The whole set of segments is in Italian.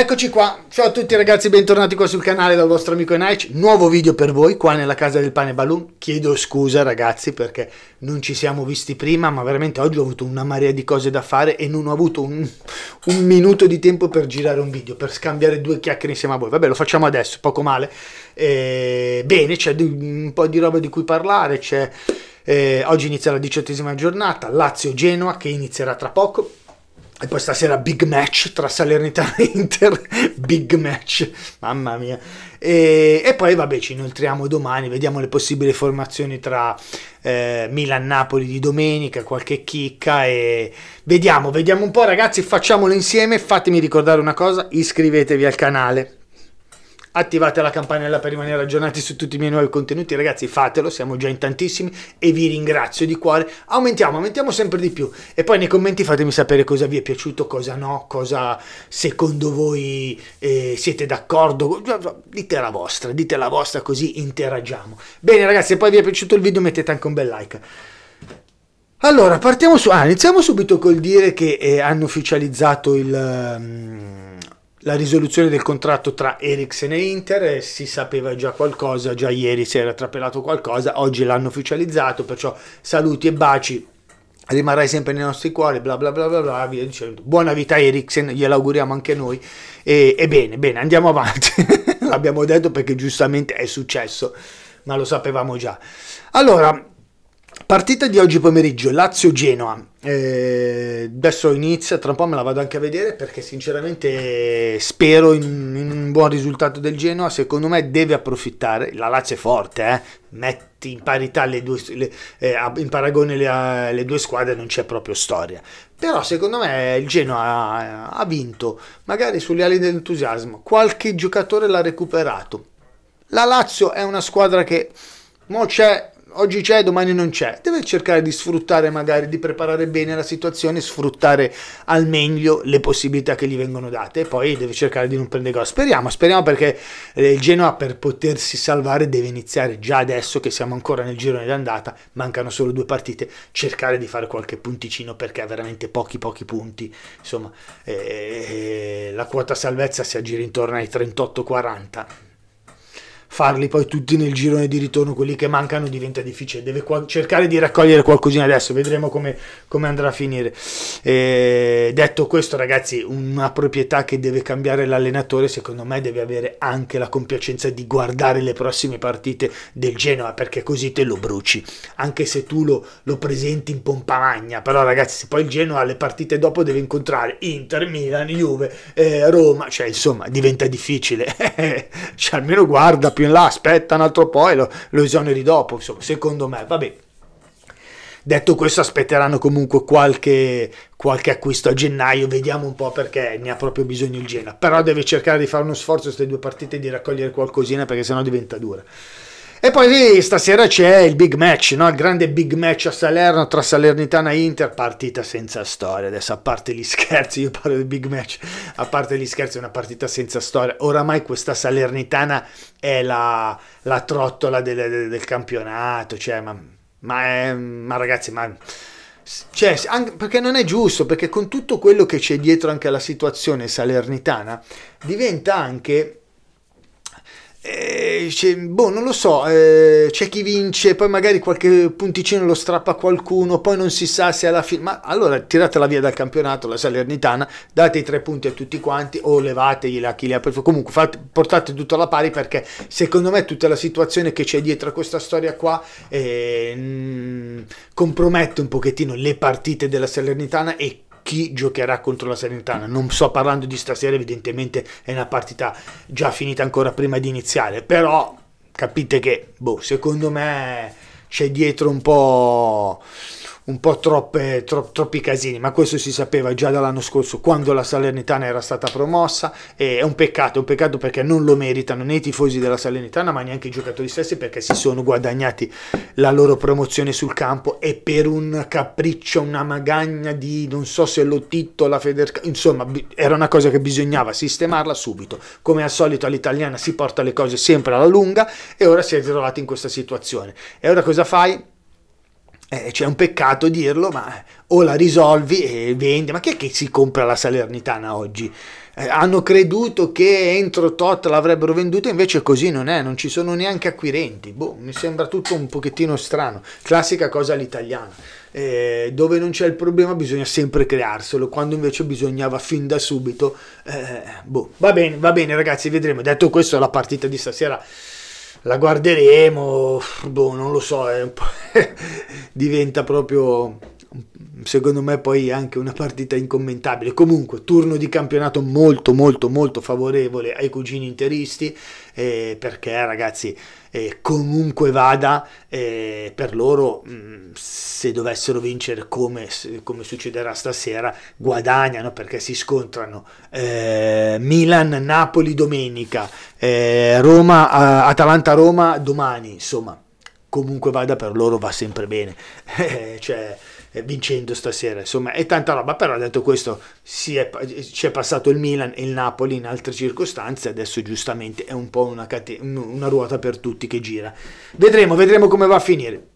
Eccoci qua, ciao a tutti ragazzi, bentornati qua sul canale dal vostro amico Enaic, nuovo video per voi qua nella casa del pane balloon, chiedo scusa ragazzi perché non ci siamo visti prima ma veramente oggi ho avuto una marea di cose da fare e non ho avuto un, un minuto di tempo per girare un video, per scambiare due chiacchiere insieme a voi, vabbè lo facciamo adesso, poco male, e, eh, bene c'è un po' di roba di cui parlare, c'è... Eh, oggi inizia la diciottesima giornata, Lazio-Genoa che inizierà tra poco, e poi stasera big match tra Salernitana e Inter, big match, mamma mia. E, e, poi vabbè ci inoltriamo domani, vediamo le possibili formazioni tra eh, Milan-Napoli di domenica, qualche chicca e vediamo, vediamo un po' ragazzi, facciamolo insieme. Fatemi ricordare una cosa, iscrivetevi al canale attivate la campanella per rimanere aggiornati su tutti i miei nuovi contenuti, ragazzi fatelo, siamo già in tantissimi e vi ringrazio di cuore, aumentiamo, aumentiamo sempre di più e poi nei commenti fatemi sapere cosa vi è piaciuto, cosa no, cosa secondo voi eh, siete d'accordo, dite la vostra, dite la vostra così interagiamo. Bene ragazzi, se poi vi è piaciuto il video mettete anche un bel like. Allora, partiamo su... Ah, iniziamo subito col dire che eh, hanno ufficializzato il... Um, la risoluzione del contratto tra Ericsson e Inter eh, si sapeva già qualcosa, già ieri si era trapelato qualcosa, oggi l'hanno ufficializzato, perciò saluti e baci, rimarrai sempre nei nostri cuori, bla bla bla bla bla, via dicendo. Buona vita Ericsson, gliela auguriamo anche noi e, e bene, bene, andiamo avanti, l'abbiamo detto perché giustamente è successo, ma lo sapevamo già. Allora, Partita di oggi pomeriggio, Lazio-Genoa. Eh, adesso inizia, tra un po' me la vado anche a vedere perché sinceramente spero in, in, un buon risultato del Genoa. Secondo me deve approfittare, la Lazio è forte, eh? metti in parità le due, le, eh, in paragone le, eh, le, due squadre non c'è proprio storia. Però secondo me il Genoa ha, ha vinto, magari sulle ali dell'entusiasmo, qualche giocatore l'ha recuperato. La Lazio è una squadra che... Mo c'è oggi c'è, domani non c'è, deve cercare di sfruttare magari, di preparare bene la situazione, sfruttare al meglio le possibilità che gli vengono date e poi deve cercare di non prendere gol. Speriamo, speriamo perché eh, il Genoa per potersi salvare deve iniziare già adesso che siamo ancora nel girone d'andata, mancano solo due partite, cercare di fare qualche punticino perché ha veramente pochi pochi punti, insomma eh, eh la quota salvezza si aggira intorno ai 38-40 farli poi tutti nel girone di ritorno, quelli che mancano diventa difficile, deve qua- cercare di raccogliere qualcosina adesso, vedremo come, come andrà a finire. E detto questo ragazzi, una proprietà che deve cambiare l'allenatore secondo me deve avere anche la compiacenza di guardare le prossime partite del Genoa, perché così te lo bruci, anche se tu lo, lo presenti in pompa magna, però ragazzi se poi il Genoa le partite dopo deve incontrare Inter, Milan, Juve, eh, Roma, cioè insomma diventa difficile, cioè almeno guarda più in là, aspetta un altro po' e lo, lo esoneri dopo, insomma, secondo me, vabbè. Detto questo, aspetteranno comunque qualche, qualche, acquisto a gennaio, vediamo un po' perché ne ha proprio bisogno il Genoa. Però deve cercare di fare uno sforzo queste due partite di raccogliere qualcosina perché sennò diventa dura. E poi stasera c'è il big match, no? il grande big match a Salerno tra Salernitana e Inter, partita senza storia. Adesso a parte gli scherzi, io parlo di big match, a parte gli scherzi è una partita senza storia. Oramai questa Salernitana è la, la trottola del, del, del, campionato, cioè, ma, ma, è, ma ragazzi, ma... Cioè, anche, perché non è giusto, perché con tutto quello che c'è dietro anche alla situazione salernitana, diventa anche eh, boh, non lo so, eh, c'è chi vince, poi magari qualche punticino lo strappa qualcuno, poi non si sa se alla fine... Ma allora tiratela via dal campionato la Salernitana, date i tre punti a tutti quanti o levategliela a chi li ha preso. Comunque fate, portate tutto alla pari perché secondo me tutta la situazione che c'è dietro a questa storia qua eh, mm, compromette un pochettino le partite della Salernitana e chi giocherà contro la Salernitana. Non sto parlando di stasera, evidentemente è una partita già finita ancora prima di iniziare, però capite che, boh, secondo me c'è dietro un po' un po' troppe, tro, troppi casini, ma questo si sapeva già dall'anno scorso quando la Salernitana era stata promossa e è un peccato, è un peccato perché non lo meritano né i tifosi della Salernitana ma neanche i giocatori stessi perché si sono guadagnati la loro promozione sul campo e per un capriccio, una magagna di non so se lo titola Federca, insomma era una cosa che bisognava sistemarla subito, come al solito all'italiana si porta le cose sempre alla lunga e ora si è trovati in questa situazione e ora cosa fai? eh, cioè è un peccato dirlo, ma o la risolvi e vendi. Ma chi è che si compra la Salernitana oggi? Eh, hanno creduto che entro tot l'avrebbero venduta, invece così non è, non ci sono neanche acquirenti. Boh, mi sembra tutto un pochettino strano. Classica cosa all'italiana. Eh, dove non c'è il problema bisogna sempre crearselo, quando invece bisognava fin da subito. Eh, boh, va bene, va bene ragazzi, vedremo. Detto questo, la partita di stasera la guarderemo, boh, non lo so, diventa proprio secondo me poi anche una partita incommentabile. Comunque, turno di campionato molto molto molto favorevole ai cugini interisti, eh, perché ragazzi, eh, comunque vada, eh, per loro mh, mm, se dovessero vincere come, come, succederà stasera, guadagnano perché si scontrano eh, Milan-Napoli domenica, eh, Roma, Atalanta-Roma domani, insomma. Comunque vada per loro va sempre bene. Eh, cioè, eh, vincendo stasera, insomma è tanta roba, però detto questo ci è, è passato il Milan e il Napoli in altre circostanze, adesso giustamente è un po' una, catena, una ruota per tutti che gira. Vedremo, vedremo come va a finire.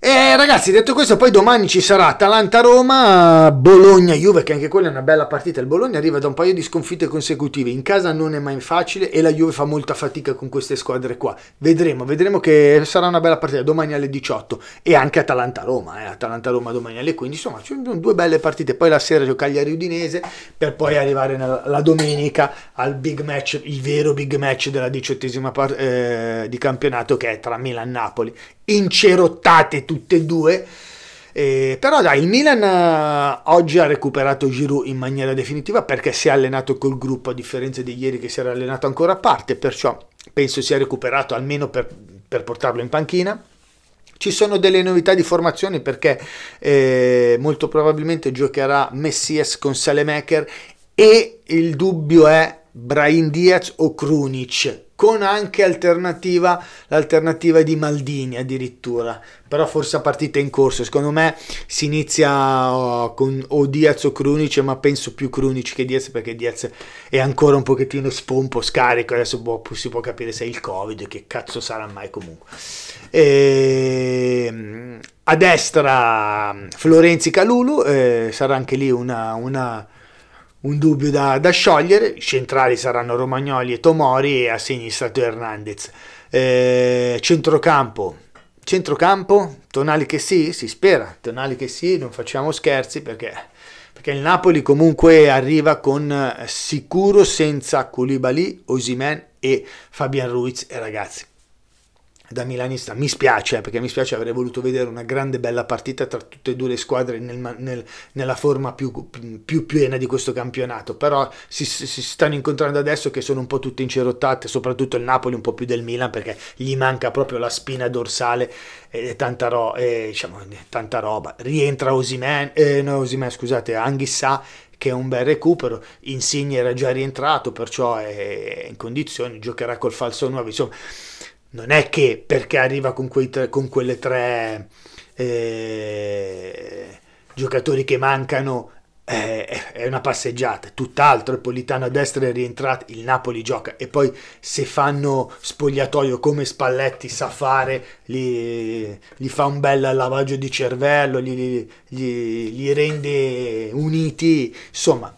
E eh, ragazzi, detto questo, poi domani ci sarà Atalanta-Roma, Bologna-Juve, che anche quella è una bella partita. Il Bologna arriva da un paio di sconfitte consecutive. In casa non è mai facile e la Juve fa molta fatica con queste squadre qua. Vedremo, vedremo che sarà una bella partita domani alle 18 e anche Atalanta-Roma. Eh. Atalanta-Roma domani alle 15. Insomma, ci sono due belle partite. Poi la sera gioca Cagliari-Udinese per poi arrivare la domenica al big match, il vero big match della diciottesima part- eh, di campionato che è tra Milan-Napoli incerottate tutte e due. Eh, però dai, il Milan eh, oggi ha recuperato Giroud in maniera definitiva perché si è allenato col gruppo a differenza di ieri che si era allenato ancora a parte, perciò penso sia recuperato almeno per, per portarlo in panchina. Ci sono delle novità di formazione perché eh, molto probabilmente giocherà Messias con Salemaker e il dubbio è Brain Diaz o Krunic, con anche alternativa, l'alternativa di Maldini addirittura, però forse a partita in corso, secondo me si inizia oh, con o Diaz o Krunic, ma penso più Krunic che Diaz perché Diaz è ancora un pochettino spompo, scarico, adesso boh, si può capire se è il Covid, che cazzo sarà mai comunque. E, ehm, a destra Florenzi Calulu, eh, sarà anche lì una, una un dubbio da, da sciogliere, centrali saranno Romagnoli e Tomori e a sinistra Teo Hernandez. Eh, centrocampo, centrocampo, Tonali che sì, si spera, Tonali che sì, non facciamo scherzi perché, perché il Napoli comunque arriva con eh, sicuro senza Koulibaly, Osimen e Fabian Ruiz e ragazzi da milanista mi spiace eh, perché mi spiace avrei voluto vedere una grande bella partita tra tutte e due le squadre nel, nel, nella forma più, più, piena di questo campionato però si, si, stanno incontrando adesso che sono un po' tutte incerottate soprattutto il Napoli un po' più del Milan perché gli manca proprio la spina dorsale e tanta, ro e, diciamo, tanta roba rientra Osimen, eh, no, Osimen scusate Anghissà che è un bel recupero. Insigne era già rientrato, perciò è in condizioni, giocherà col falso 9. Insomma, non è che perché arriva con, tre, con quelle tre eh, giocatori che mancano eh, è una passeggiata, tutt'altro, il Politano a destra è rientrato, il Napoli gioca e poi se fanno spogliatoio come Spalletti sa fare, gli, gli fa un bel lavaggio di cervello, gli, gli, gli rende uniti, insomma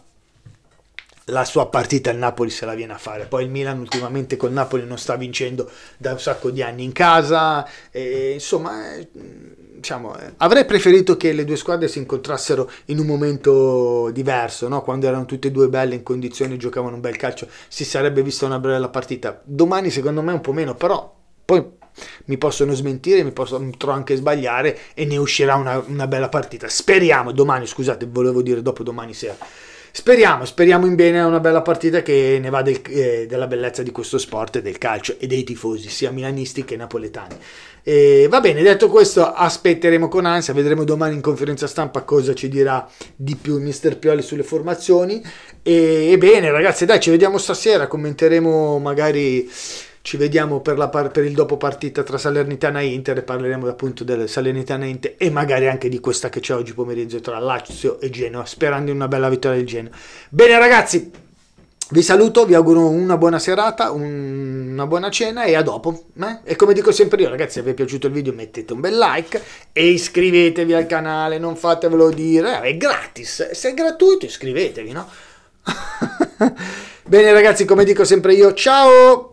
la sua partita il Napoli se la viene a fare. Poi il Milan ultimamente col Napoli non sta vincendo da un sacco di anni in casa, e, insomma, eh, diciamo, eh, avrei preferito che le due squadre si incontrassero in un momento diverso, no? quando erano tutte e due belle in condizioni, giocavano un bel calcio, si sarebbe vista una bella partita. Domani secondo me un po' meno, però poi mi possono smentire, mi potrò anche sbagliare e ne uscirà una, una bella partita. Speriamo domani, scusate, volevo dire dopo domani sera. Speriamo, speriamo in bene, è una bella partita che ne va del, eh, della bellezza di questo sport e del calcio e dei tifosi, sia milanisti che napoletani. E va bene, detto questo, aspetteremo con ansia, vedremo domani in conferenza stampa cosa ci dirà di più il mister Pioli sulle formazioni. E, e bene, ragazzi, dai, ci vediamo stasera, commenteremo magari ci vediamo per, par- per il dopo partita tra Salernitana e Inter e parleremo appunto del Salernitana e Inter e magari anche di questa che c'è oggi pomeriggio tra Lazio e Genoa, sperando in una bella vittoria del Genoa. Bene ragazzi, vi saluto, vi auguro una buona serata, un, una buona cena e a dopo. Eh? E come dico sempre io, ragazzi, se vi è piaciuto il video mettete un bel like e iscrivetevi al canale, non fatevelo dire, è gratis, se è gratuito iscrivetevi, no? Bene ragazzi, come dico sempre io, ciao!